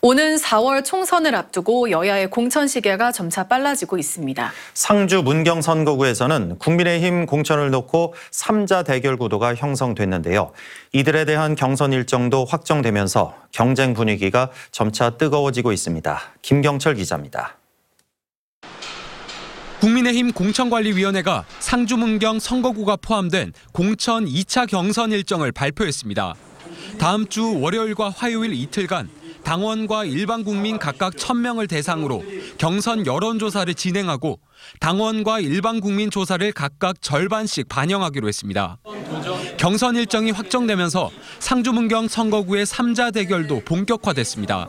오는 4월 총선을 앞두고 여야의 공천 시계가 점차 빨라지고 있습니다. 상주 문경 선거구에서는 국민의힘 공천을 놓고 3자 대결 구도가 형성됐는데요. 이들에 대한 경선 일정도 확정되면서 경쟁 분위기가 점차 뜨거워지고 있습니다. 김경철 기자입니다. 국민의힘 공천관리위원회가 상주 문경 선거구가 포함된 공천 2차 경선 일정을 발표했습니다. 다음 주 월요일과 화요일 이틀간 당원과 일반 국민 각각 1000명을 대상으로 경선 여론조사를 진행하고 당원과 일반 국민 조사를 각각 절반씩 반영하기로 했습니다. 경선 일정이 확정되면서 상주문경 선거구의 3자 대결도 본격화됐습니다.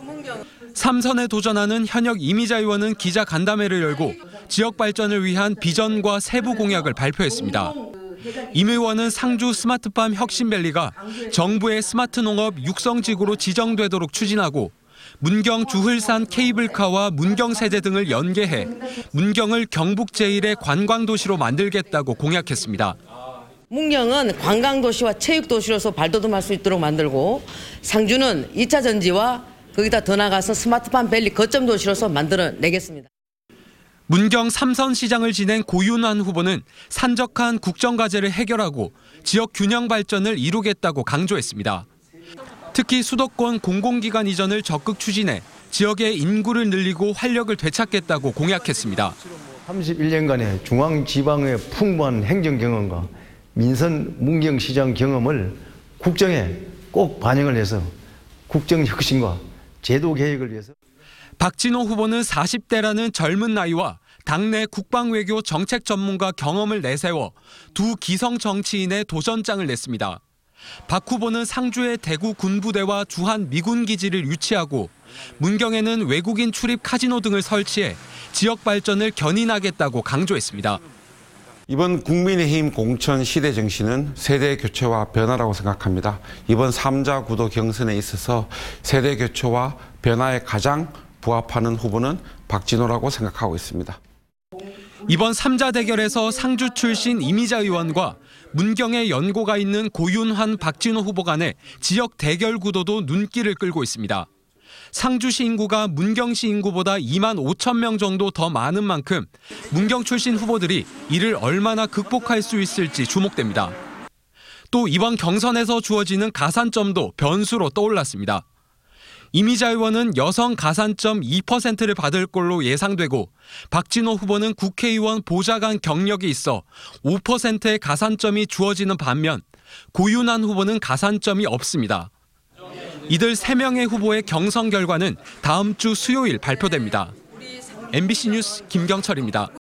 3선에 도전하는 현역 이미자 의원은 기자 간담회를 열고 지역 발전을 위한 비전과 세부 공약을 발표했습니다. 임 의원은 상주 스마트팜 혁신밸리가 정부의 스마트 농업 육성지구로 지정되도록 추진하고 문경 주흘산 케이블카와 문경 세제 등을 연계해 문경을 경북 제일의 관광도시로 만들겠다고 공약했습니다. 문경은 관광도시와 체육도시로서 발돋움할 수 있도록 만들고 상주는 2차 전지와 거기다 더 나가서 스마트팜 밸리 거점 도시로서 만들어내겠습니다. 문경 삼선 시장을 지낸 고윤환 후보는 산적한 국정과제를 해결하고 지역 균형 발전을 이루겠다고 강조했습니다. 특히 수도권 공공기관 이전을 적극 추진해 지역의 인구를 늘리고 활력을 되찾겠다고 공약했습니다. 31년간의 중앙지방의 풍부한 행정 경험과 민선 문경시장 경험을 국정에 꼭 반영을 해서 국정 혁신과 제도 개혁을 위해서 박진호 후보는 40대라는 젊은 나이와 당내 국방 외교 정책 전문가 경험을 내세워 두 기성 정치인의 도전장을 냈습니다. 박 후보는 상주의 대구 군부대와 주한 미군 기지를 유치하고 문경에는 외국인 출입 카지노 등을 설치해 지역 발전을 견인하겠다고 강조했습니다. 이번 국민의힘 공천 시대 정신은 세대 교체와 변화라고 생각합니다. 이번 3자 구도 경선에 있어서 세대 교체와 변화의 가장 부합하는 후보는 박진호라고 생각하고 있습니다. 이번 3자 대결에서 상주 출신 이미자 의원과 문경의 연고가 있는 고윤환 박진호 후보 간의 지역 대결 구도도 눈길을 끌고 있습니다. 상주시 인구가 문경시 인구보다 2만 5천 명 정도 더 많은 만큼 문경 출신 후보들이 이를 얼마나 극복할 수 있을지 주목됩니다. 또 이번 경선에서 주어지는 가산점도 변수로 떠올랐습니다. 이미자 의원은 여성 가산점 2%를 받을 걸로 예상되고 박진호 후보는 국회의원 보좌관 경력이 있어 5%의 가산점이 주어지는 반면 고윤환 후보는 가산점이 없습니다. 이들 3명의 후보의 경선 결과는 다음 주 수요일 발표됩니다. 네, MBC 뉴스 김경철입니다.